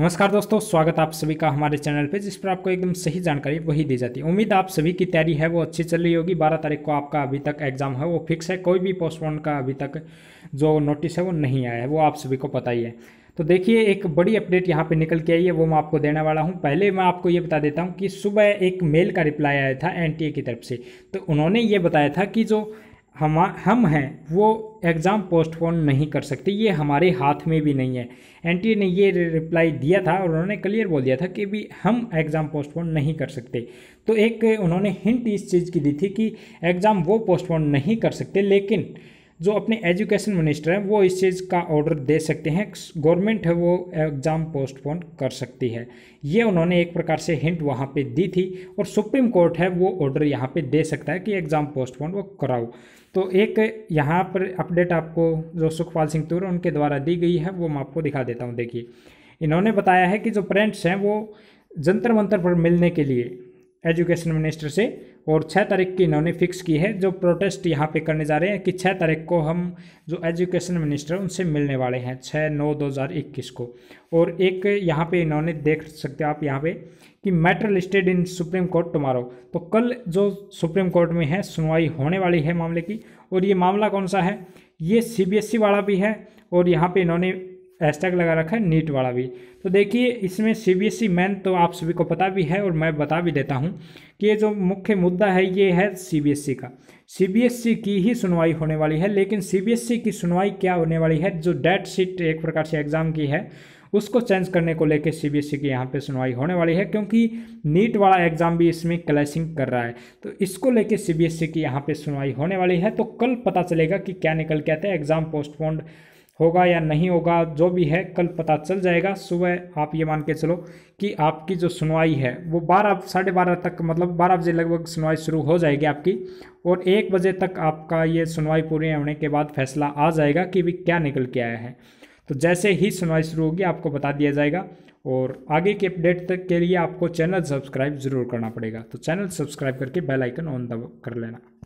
नमस्कार दोस्तों स्वागत आप सभी का हमारे चैनल पे जिस पर आपको एकदम सही जानकारी वही दी जाती है उम्मीद आप सभी की तैयारी है वो अच्छी चल रही होगी बारह तारीख को आपका अभी तक एग्जाम है वो फिक्स है कोई भी पोस्टपोन का अभी तक जो नोटिस है वो नहीं आया है वो आप सभी को पता ही है तो देखिए एक बड़ी अपडेट यहाँ पे निकल के आई है वो मैं आपको देने वाला हूँ पहले मैं आपको ये बता देता हूँ कि सुबह एक मेल का रिप्लाई आया था एनटीए की तरफ से तो उन्होंने ये बताया था कि जो हम हम हैं वो एग्ज़ाम पोस्टपोन नहीं कर सकते ये हमारे हाथ में भी नहीं है एन ने ये रिप्लाई दिया था और उन्होंने क्लियर बोल दिया था कि भी हम एग्ज़ाम पोस्टपोन नहीं कर सकते तो एक उन्होंने हिंट इस चीज़ की दी थी कि एग्ज़ाम वो पोस्टपोन नहीं कर सकते लेकिन जो अपने एजुकेशन मिनिस्टर हैं वो इस चीज़ का ऑर्डर दे सकते हैं गवर्नमेंट है वो एग्ज़ाम पोस्टपोन कर सकती है ये उन्होंने एक प्रकार से हिंट वहाँ पे दी थी और सुप्रीम कोर्ट है वो ऑर्डर यहाँ पे दे सकता है कि एग्ज़ाम पोस्टपोन वो कराओ तो एक यहाँ पर अपडेट आपको जो सुखपाल सिंह तुर उनके द्वारा दी गई है वो मैं आपको दिखा देता हूँ देखिए इन्होंने बताया है कि जो पेरेंट्स हैं वो जंतर मंतर पर मिलने के लिए एजुकेशन मिनिस्टर से और छः तारीख की इन्होंने फिक्स की है जो प्रोटेस्ट यहाँ पे करने जा रहे हैं कि छः तारीख को हम जो एजुकेशन मिनिस्टर उनसे मिलने वाले हैं छः नौ दो हज़ार इक्कीस को और एक यहाँ पे इन्होंने देख सकते हो आप यहाँ पे कि matter listed in Supreme Court tomorrow तो कल जो सुप्रीम कोर्ट में है सुनवाई होने वाली है मामले की और ये मामला कौन सा है ये सी e वाला भी है और यहाँ पर इन्होंने हैशटैग लगा रखा है नीट वाला भी तो देखिए इसमें सी बी एस ई मैन तो आप सभी को पता भी है और मैं बता भी देता हूँ कि ये जो मुख्य मुद्दा है ये है सी बी एस ई का सी बी एस ई की ही सुनवाई होने वाली है लेकिन सी बी एस ई की सुनवाई क्या होने वाली है जो डेट शीट एक प्रकार से एग्ज़ाम की है उसको चेंज करने को लेकर सी बी एस ई की यहाँ पे सुनवाई होने वाली है क्योंकि नीट वाला एग्जाम भी इसमें क्लैशिंग कर रहा है तो इसको लेकर सी बी एस ई की यहाँ पे सुनवाई होने वाली है तो कल पता चलेगा कि क्या निकल के आते हैं एग्ज़ाम पोस्टपोन्ड होगा या नहीं होगा जो भी है कल पता चल जाएगा सुबह आप ये मान के चलो कि आपकी जो सुनवाई है वो बारह साढ़े बारह तक मतलब बारह बजे लगभग सुनवाई शुरू हो जाएगी आपकी और एक बजे तक आपका ये सुनवाई पूरी होने के बाद फैसला आ जाएगा कि भी क्या निकल के आया है तो जैसे ही सुनवाई शुरू होगी आपको बता दिया जाएगा और आगे के अपडेट तक के लिए आपको चैनल सब्सक्राइब जरूर करना पड़ेगा तो चैनल सब्सक्राइब करके बेल आइकन ऑन दब कर लेना